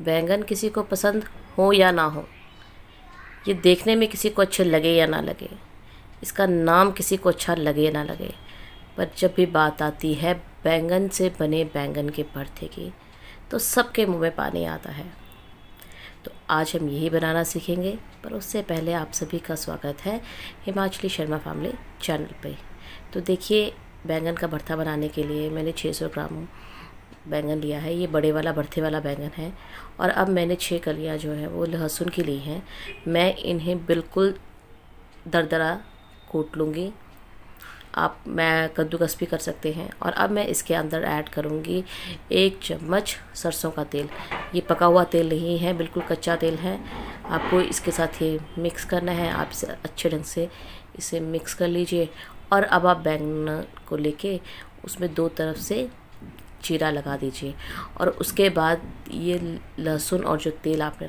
बैंगन किसी को पसंद हो या ना हो ये देखने में किसी को अच्छे लगे या ना लगे इसका नाम किसी को अच्छा लगे ना लगे पर जब भी बात आती है बैंगन से बने बैंगन के भरथे की तो सबके मुंह में पानी आता है तो आज हम यही बनाना सीखेंगे पर उससे पहले आप सभी का स्वागत है हिमाचली शर्मा फैमिली चैनल पे तो देखिए बैंगन का भरथा बनाने के लिए मैंने 600 ग्राम बैंगन लिया है ये बड़े वाला भरथे वाला बैंगन है और अब मैंने छः कलियाँ जो है वो लहसुन की ली हैं मैं इन्हें बिल्कुल दरदरा कूट लूँगी आप मैं कद्दूकस भी कर सकते हैं और अब मैं इसके अंदर ऐड करूँगी एक चम्मच सरसों का तेल ये पका हुआ तेल नहीं है बिल्कुल कच्चा तेल है आपको इसके साथ ही मिक्स करना है आप इसे अच्छे ढंग से इसे मिक्स कर लीजिए और अब आप बैंगन को लेके उसमें दो तरफ से जीरा लगा दीजिए और उसके बाद ये लहसुन और जो तेल आपने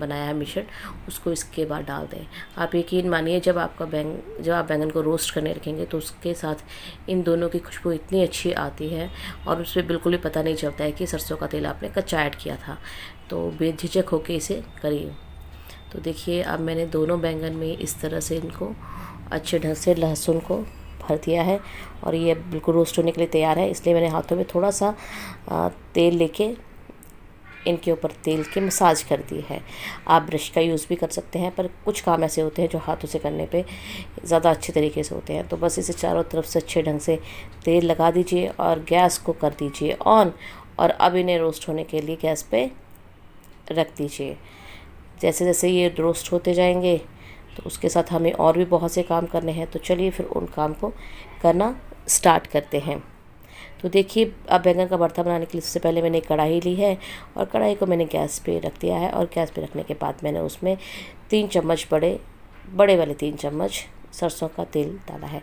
बनाया है मिश्रण उसको इसके बाद डाल दें आप यकीन मानिए जब आपका बैंग जब आप बैंगन को रोस्ट करने रखेंगे तो उसके साथ इन दोनों की खुशबू इतनी अच्छी आती है और उस पर बिल्कुल भी पता नहीं चलता है कि सरसों का तेल आपने कच्चा ऐड किया था तो बेझिझक होके इसे करिए तो देखिए अब मैंने दोनों बैंगन में इस तरह से इनको अच्छे ढंग से लहसुन को भर दिया है और ये बिल्कुल रोस्ट होने के लिए तैयार है इसलिए मैंने हाथों में थोड़ा सा तेल लेके इनके ऊपर तेल के मसाज कर दी है आप ब्रश का यूज़ भी कर सकते हैं पर कुछ काम ऐसे होते हैं जो हाथों से करने पे ज़्यादा अच्छे तरीके से होते हैं तो बस इसे चारों तरफ से अच्छे ढंग से तेल लगा दीजिए और गैस को कर दीजिए ऑन और अब इन्हें रोस्ट होने के लिए गैस पे रख दीजिए जैसे जैसे ये रोस्ट होते जाएंगे तो उसके साथ हमें और भी बहुत से काम करने हैं तो चलिए फिर उन काम को करना स्टार्ट करते हैं तो देखिए अब बैंगन का भरता बनाने के लिए सबसे पहले मैंने कढ़ाई ली है और कढ़ाई को मैंने गैस पे रख दिया है और गैस पे रखने के बाद मैंने उसमें तीन चम्मच बड़े बड़े वाले तीन चम्मच सरसों का तेल डाला है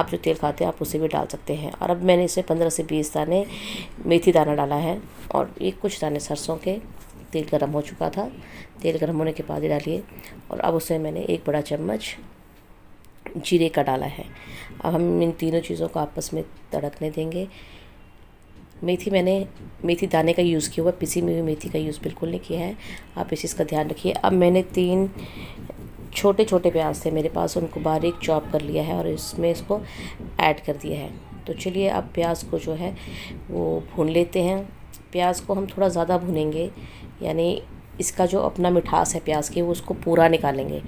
आप जो तेल खाते हैं आप उसे भी डाल सकते हैं और अब मैंने इसे पंद्रह से बीस दाने मेथी दाना डाला है और ये कुछ दाने सरसों के तेल गर्म हो चुका था तेल गर्म होने के बाद ही डालिए और अब उसमें मैंने एक बड़ा चम्मच जीरे का डाला है अब हम इन तीनों चीज़ों को आपस में तड़कने देंगे मेथी मैंने मेथी दाने का यूज़ किया हुआ पिसी हुई मेथी का यूज़ बिल्कुल नहीं किया है आप इस चीज़ का ध्यान रखिए अब मैंने तीन छोटे छोटे प्याज थे मेरे पास उनको बारीक चॉप कर लिया है और इसमें इसको ऐड कर दिया है तो चलिए अब प्याज को जो है वो भून लेते हैं प्याज को हम थोड़ा ज़्यादा भुनेंगे यानी इसका जो अपना मिठास है प्याज की वो उसको पूरा निकालेंगे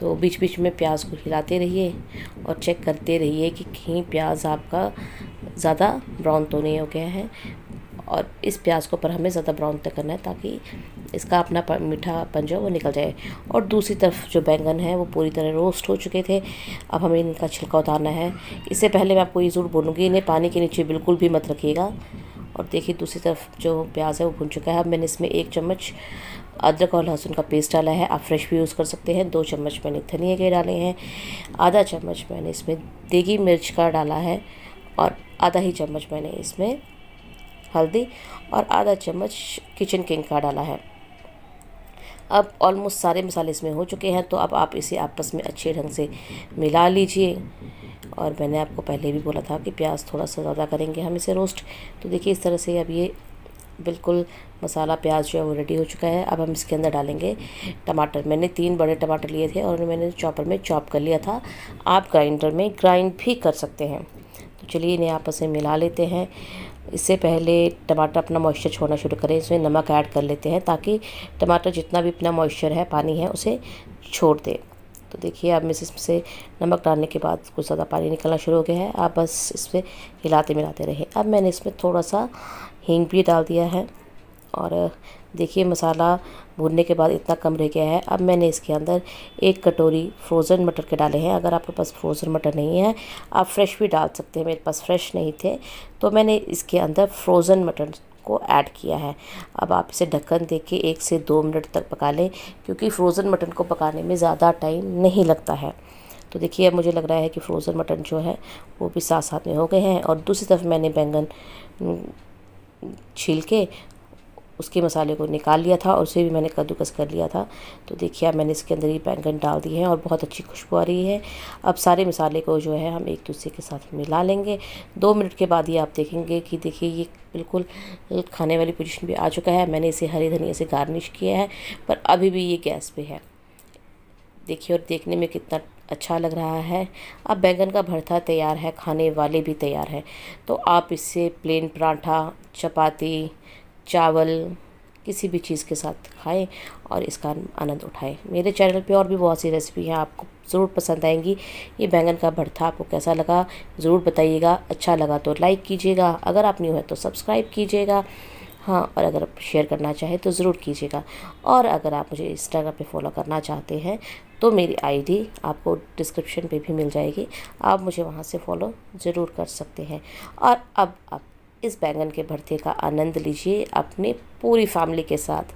तो बीच बीच में प्याज को हिलाते रहिए और चेक करते रहिए कि कहीं प्याज आपका ज़्यादा ब्राउन तो नहीं हो गया है और इस प्याज के ऊपर हमें ज़्यादा ब्राउन तक करना है ताकि इसका अपना मीठा पंजो वो निकल जाए और दूसरी तरफ जो बैंगन है वो पूरी तरह रोस्ट हो चुके थे अब हमें इनका छिलका उतारना है इससे पहले मैं आपको ये ज़रूर बोलूँगी इन्हें पानी के नीचे बिल्कुल भी मत रखिएगा और देखिए दूसरी तरफ जो प्याज है वो भुन चुका है अब मैंने इसमें एक चम्मच अदरक और लहसुन का पेस्ट डाला है आप फ्रेश भी यूज़ कर सकते हैं दो चम्मच मैंने धनिया के डाले हैं आधा चम्मच मैंने इसमें देगी मिर्च का डाला है और आधा ही चम्मच मैंने इसमें हल्दी और आधा चम्मच किचन किंग का डाला है अब ऑलमोस्ट सारे मसाले इसमें हो चुके हैं तो अब आप इसे आपस में अच्छे ढंग से मिला लीजिए और मैंने आपको पहले भी बोला था कि प्याज थोड़ा सा ज़्यादा करेंगे हम इसे रोस्ट तो देखिए इस तरह से अब ये बिल्कुल मसाला प्याज जो है वो रेडी हो चुका है अब हम इसके अंदर डालेंगे टमाटर मैंने तीन बड़े टमाटर लिए थे और उन्हें मैंने चॉपर में चॉप कर लिया था आप ग्राइंडर में ग्राइंड भी कर सकते हैं तो चलिए इन्हें आपस में मिला लेते हैं इससे पहले टमाटर अपना मॉइस्चर छोड़ना शुरू करें इसमें नमक ऐड कर लेते हैं ताकि टमाटर जितना भी अपना मॉइस्चर है पानी है उसे छोड़ दें तो देखिए अब मिस से नमक डालने के बाद कुछ ज़्यादा पानी निकलना शुरू हो गया है आप बस इस पर हिलाते मिलाते रहे अब मैंने इसमें थोड़ा सा हींग भी डाल दिया है और देखिए मसाला भूनने के बाद इतना कम रह गया है अब मैंने इसके अंदर एक कटोरी फ्रोज़न मटर के डाले हैं अगर आपके पास फ्रोज़न मटर नहीं है आप फ्रेश भी डाल सकते हैं मेरे पास फ्रेश नहीं थे तो मैंने इसके अंदर फ्रोज़न मटर को ऐड किया है अब आप इसे ढक्कन दे के एक से दो मिनट तक पका लें क्योंकि फ्रोज़न मटन को पकाने में ज़्यादा टाइम नहीं लगता है तो देखिए अब मुझे लग रहा है कि फ्रोज़न मटन जो है वो भी साथ साथ में हो गए हैं और दूसरी तरफ मैंने बैंगन छील के उसके मसाले को निकाल लिया था और उसे भी मैंने कद्दूकस कर लिया था तो देखिए अब मैंने इसके अंदर ये बैंगन डाल दिए हैं और बहुत अच्छी खुशबू आ रही है अब सारे मसाले को जो है हम एक दूसरे के साथ मिला लेंगे दो मिनट के बाद ये आप देखेंगे कि देखिए ये बिल्कुल खाने वाली पोजिशन भी आ चुका है मैंने इसे हरी धनिया से गार्निश किया है पर अभी भी ये गैस पर है देखिए और देखने में कितना अच्छा लग रहा है अब बैंगन का भरता तैयार है खाने वाले भी तैयार है तो आप इससे प्लेन पराठा चपाती चावल किसी भी चीज़ के साथ खाएं और इसका आनंद उठाएं मेरे चैनल पे और भी बहुत सी रेसिपी हैं आपको ज़रूर पसंद आएंगी ये बैंगन का भरता आपको कैसा लगा ज़रूर बताइएगा अच्छा लगा तो लाइक कीजिएगा अगर आप न्यू है तो सब्सक्राइब कीजिएगा हाँ और अगर आप शेयर करना चाहें तो ज़रूर कीजिएगा और अगर आप मुझे इंस्टाग्राम पे फॉलो करना चाहते हैं तो मेरी आईडी आपको डिस्क्रिप्शन पे भी मिल जाएगी आप मुझे वहाँ से फॉलो ज़रूर कर सकते हैं और अब आप इस बैंगन के भरते का आनंद लीजिए अपने पूरी फैमिली के साथ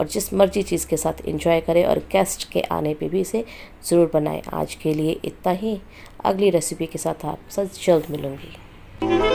और जिस मर्जी चीज़ के साथ एंजॉय करें और गेस्ट के आने पे भी इसे ज़रूर बनाएं आज के लिए इतना ही अगली रेसिपी के साथ आप सब जल्द मिलूँगी